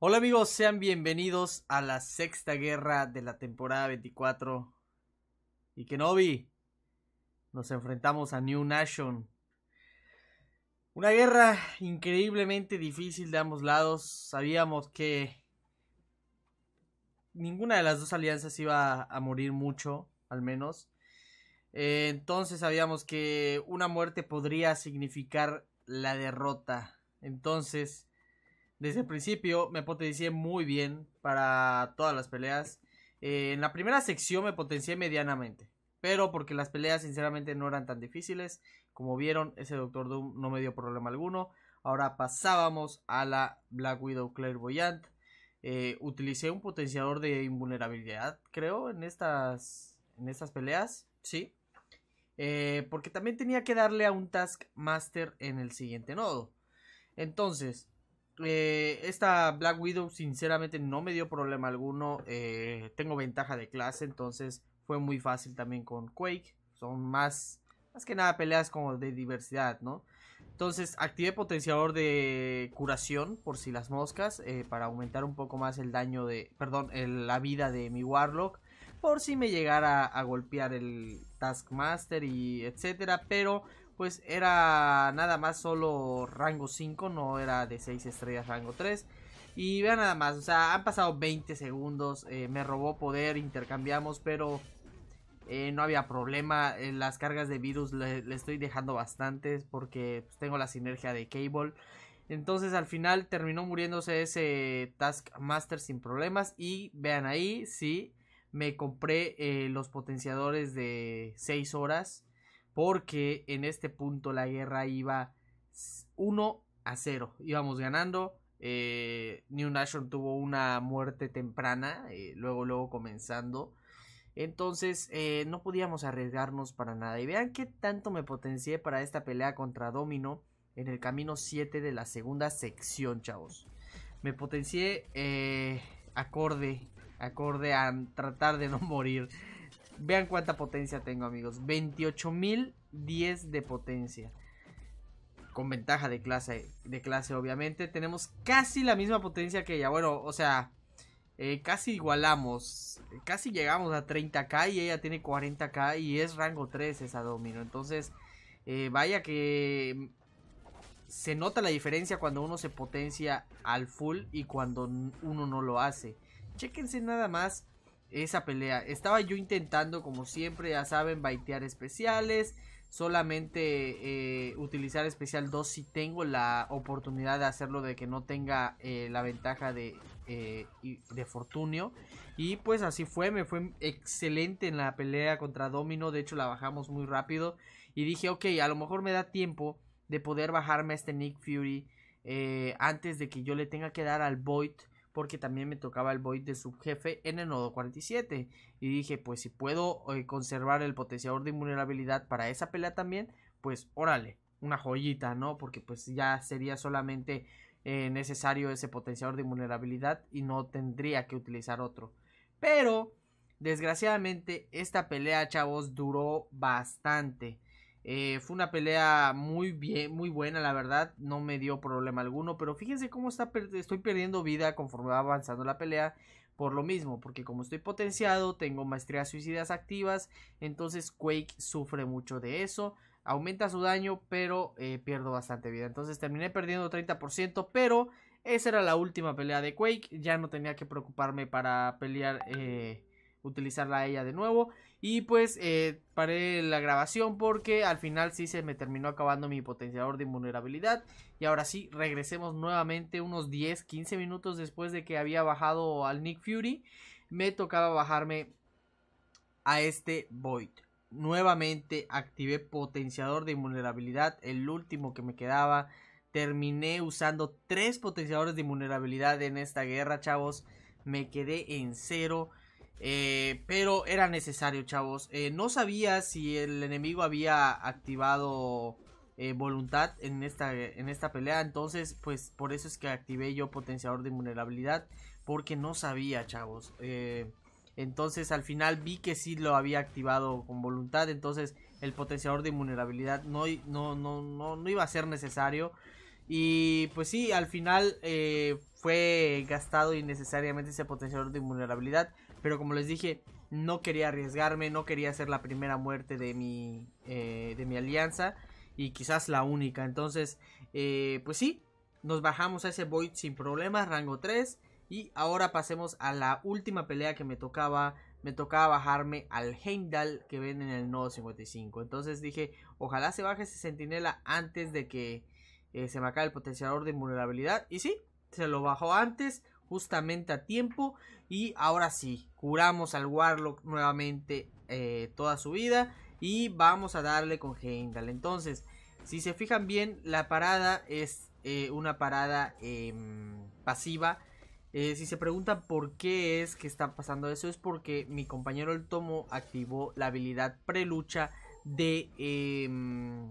Hola amigos, sean bienvenidos a la sexta guerra de la temporada 24. Y Kenobi, nos enfrentamos a New Nation. Una guerra increíblemente difícil de ambos lados. Sabíamos que ninguna de las dos alianzas iba a morir mucho, al menos. Eh, entonces sabíamos que una muerte podría significar la derrota. Entonces desde el principio me potencié muy bien para todas las peleas. Eh, en la primera sección me potencié medianamente, pero porque las peleas sinceramente no eran tan difíciles. Como vieron, ese Doctor Doom no me dio problema alguno. Ahora pasábamos a la Black Widow Clairvoyant. Eh, utilicé un potenciador de invulnerabilidad, creo, en estas, en estas peleas. Sí. Eh, porque también tenía que darle a un Taskmaster en el siguiente nodo. Entonces, eh, esta Black Widow sinceramente no me dio problema alguno. Eh, tengo ventaja de clase, entonces fue muy fácil también con Quake. Son más, más que nada peleas como de diversidad, ¿no? Entonces activé potenciador de curación por si las moscas eh, para aumentar un poco más el daño de, perdón, la vida de mi Warlock por si me llegara a golpear el Taskmaster y etcétera, pero pues era nada más solo rango 5, no era de 6 estrellas rango 3. Y vean nada más, o sea, han pasado 20 segundos, eh, me robó poder, intercambiamos, pero eh, no había problema. Eh, las cargas de virus le, estoy dejando bastantes porque pues, tengo la sinergia de Cable. Entonces al final terminó muriéndose ese Taskmaster sin problemas. Y vean ahí, sí, me compré los potenciadores de 6 horas porque en este punto la guerra iba 1 a 0, íbamos ganando. Eh, New Nation tuvo una muerte temprana, eh, luego, luego comenzando. Entonces eh, no podíamos arriesgarnos para nada. Y vean qué tanto me potencié para esta pelea contra Domino en el camino 7 de la segunda sección, chavos. Me potencié acorde, acorde a tratar de no morir. Vean cuánta potencia tengo, amigos. 28.010 de potencia. Con ventaja de clase, de clase, obviamente. Tenemos casi la misma potencia que ella. Bueno, o sea, eh, casi igualamos. Casi llegamos a 30k y ella tiene 40k y es rango 3 esa domino. Entonces, eh, vaya que se nota la diferencia cuando uno se potencia al full y cuando uno no lo hace. Chequense nada más esa pelea. Estaba yo intentando, como siempre, ya saben, baitear especiales. Solamente eh, utilizar especial 2 si tengo la oportunidad de hacerlo de que no tenga eh, la ventaja de, eh, de Fortunio. Y pues así fue, me fue excelente en la pelea contra Domino. De hecho la bajamos muy rápido. Y dije, ok, a lo mejor me da tiempo de poder bajarme a este Nick Fury antes de que yo le tenga que dar al Void porque también me tocaba el void de subjefe en el nodo 47 y dije pues si puedo eh, conservar el potenciador de invulnerabilidad para esa pelea también pues órale una joyita no porque pues ya sería solamente eh, necesario ese potenciador de invulnerabilidad y no tendría que utilizar otro pero desgraciadamente esta pelea chavos duró bastante eh, fue una pelea muy bien, muy buena, la verdad. No me dio problema alguno. Pero fíjense cómo está estoy perdiendo vida conforme va avanzando la pelea. Por lo mismo, porque como estoy potenciado, tengo maestrías suicidas activas. Entonces Quake sufre mucho de eso. Aumenta su daño, pero eh, pierdo bastante vida. Entonces terminé perdiendo 30%, pero esa era la última pelea de Quake. Ya no tenía que preocuparme para pelear. Eh, utilizarla a ella de nuevo. Y pues eh, paré la grabación porque al final sí se me terminó acabando mi potenciador de invulnerabilidad. Y ahora sí, regresemos nuevamente unos 10, 15 minutos después de que había bajado al Nick Fury. Me tocaba bajarme a este Void. Nuevamente activé potenciador de invulnerabilidad, el último que me quedaba. Terminé usando tres potenciadores de invulnerabilidad en esta guerra, chavos. Me quedé en cero. Eh, pero era necesario, chavos. Eh, no sabía si el enemigo había activado eh, voluntad en esta, en esta pelea. Entonces, pues por eso es que activé yo potenciador de vulnerabilidad. Porque no sabía, chavos. entonces, al final vi que sí lo había activado con voluntad. Entonces, el potenciador de vulnerabilidad no, no, no, no, no iba a ser necesario. Y pues sí, al final fue gastado innecesariamente ese potenciador de invulnerabilidad Pero como les dije, no quería arriesgarme, no quería ser la primera muerte de mi, eh, de mi alianza. Y quizás la única. Entonces, eh, pues sí, nos bajamos a ese Void sin problemas, rango 3. Y ahora pasemos a la última pelea que me tocaba. Me tocaba bajarme al Heimdall que ven en el nodo 55. Entonces dije, ojalá se baje ese sentinela antes de que eh, se me acabe el potenciador de invulnerabilidad Y sí, se lo bajó antes, justamente a tiempo. Y ahora sí, curamos al Warlock nuevamente eh, toda su vida. Y vamos a darle con Heimdall. Entonces, si se fijan bien, la parada es eh, una parada em, pasiva. Eh, si se preguntan por qué es que está pasando eso, es porque mi compañero el tomo activó la habilidad prelucha de, em,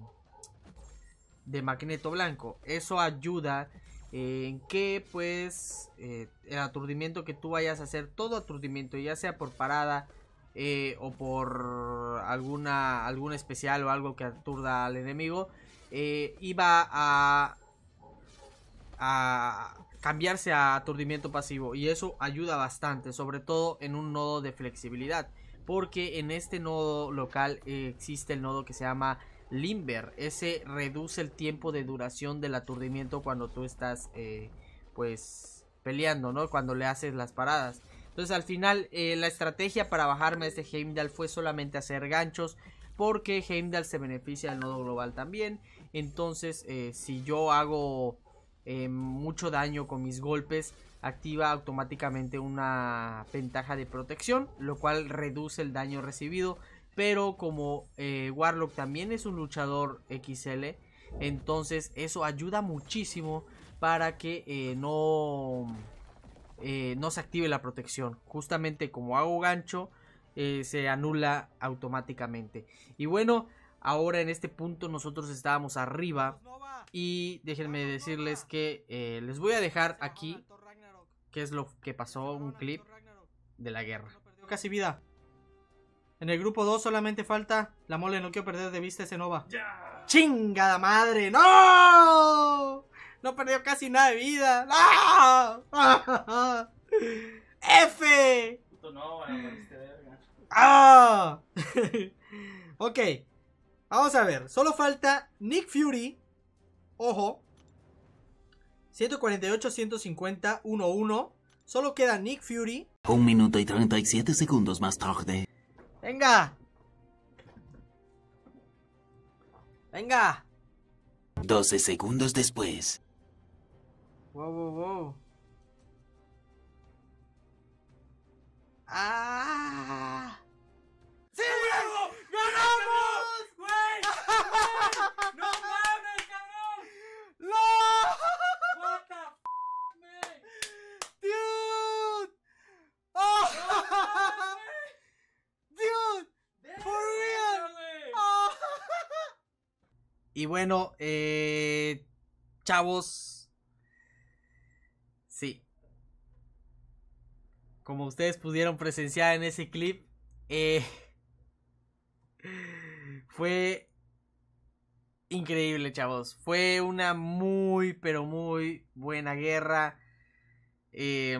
de Magneto Blanco. Eso ayuda en que pues eh, el aturdimiento que tú vayas a hacer, todo aturdimiento, ya sea por parada eh, o por alguna, especial o algo que aturda al enemigo, eh, iba a, a cambiarse a aturdimiento pasivo y eso ayuda bastante, sobre todo en un nodo de flexibilidad, porque en este nodo local existe el nodo que se llama Limber. Ese reduce el tiempo de duración del aturdimiento cuando tú estás, eh, pues, peleando, ¿no? Cuando le haces las paradas. Entonces, al final, eh, la estrategia para bajarme a este Heimdall fue solamente hacer ganchos. Porque Heimdall se beneficia del nodo global también. Entonces, eh, si yo hago mucho daño con mis golpes, activa automáticamente una ventaja de protección, lo cual reduce el daño recibido. Pero como eh, Warlock también es un luchador XL, entonces eso ayuda muchísimo para que eh, no, eh, no se active la protección. Justamente como hago gancho, se anula automáticamente. Y bueno, ahora en este punto nosotros estábamos arriba. Y déjenme decirles que les voy a dejar aquí, que es lo que pasó, un clip de la guerra. Casi vida. En el grupo 2 solamente falta la mole, no quiero perder de vista ese Nova. ¡Chinga ¡Chingada madre! ¡No! No perdió casi nada de vida. ¡No! ¡F! Puto verga. ¡Ah! ok. Vamos a ver. Solo falta Nick Fury. Ojo. 148, 150, 1-1. Solo queda Nick Fury. Un minuto y 37 segundos más tarde. Venga. Venga. 12 segundos después. Wow, wow, wow. Ah. Y bueno, eh, chavos. Sí. Como ustedes pudieron presenciar en ese clip, eh, fue increíble, chavos. Fue una muy, pero muy buena guerra. Eh,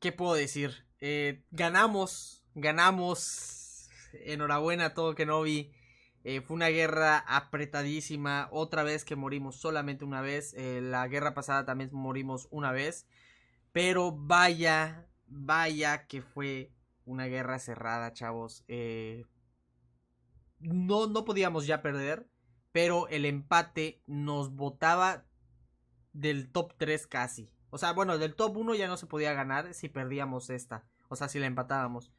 ¿Qué puedo decir? Eh, ganamos, ganamos. Enhorabuena a todo Kenobi. Eh, fue una guerra apretadísima, otra vez que morimos solamente una vez. Eh, la guerra pasada también morimos una vez. Pero vaya, vaya que fue una guerra cerrada, chavos. Eh, no, no podíamos ya perder, pero el empate nos botaba del top 3 casi. O sea, bueno, del top 1 ya no se podía ganar si perdíamos esta. O sea, si la empatábamos.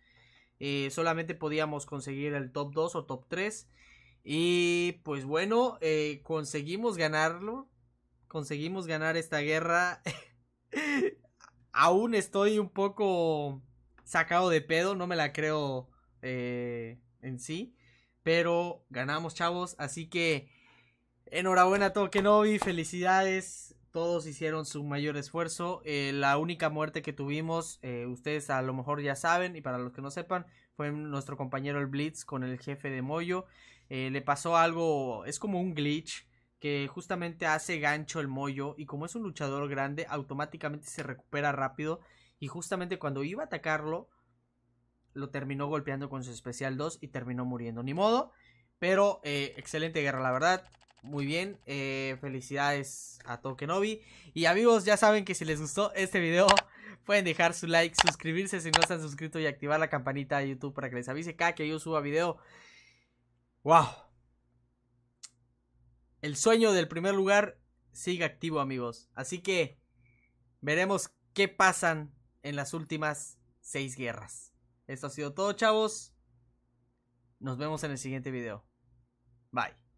solamente podíamos conseguir el top 2 o top 3. Y pues bueno, eh, conseguimos ganarlo. Conseguimos ganar esta guerra. Aún estoy un poco sacado de pedo, no me la creo eh, en sí. Pero ganamos, chavos. Así que enhorabuena a Tokenobi, felicidades. Todos hicieron su mayor esfuerzo. Eh, la única muerte que tuvimos, ustedes a lo mejor ya saben, y para los que no sepan, fue nuestro compañero el Blitz con el jefe de Moyo. Eh, le pasó algo, es como un glitch que justamente hace gancho el mollo y como es un luchador grande, automáticamente se recupera rápido y justamente cuando iba a atacarlo, lo terminó golpeando con su especial 2 y terminó muriendo. Ni modo, pero eh, excelente guerra, la verdad. Muy bien, eh, felicidades a Tokenobi. Y amigos, ya saben que si les gustó este video, pueden dejar su like, suscribirse si no están suscritos y activar la campanita de YouTube para que les avise cada que yo suba video. ¡Wow! El sueño del primer lugar sigue activo, amigos. Así que veremos qué pasan en las últimas seis guerras. Esto ha sido todo, chavos. Nos vemos en el siguiente video. Bye.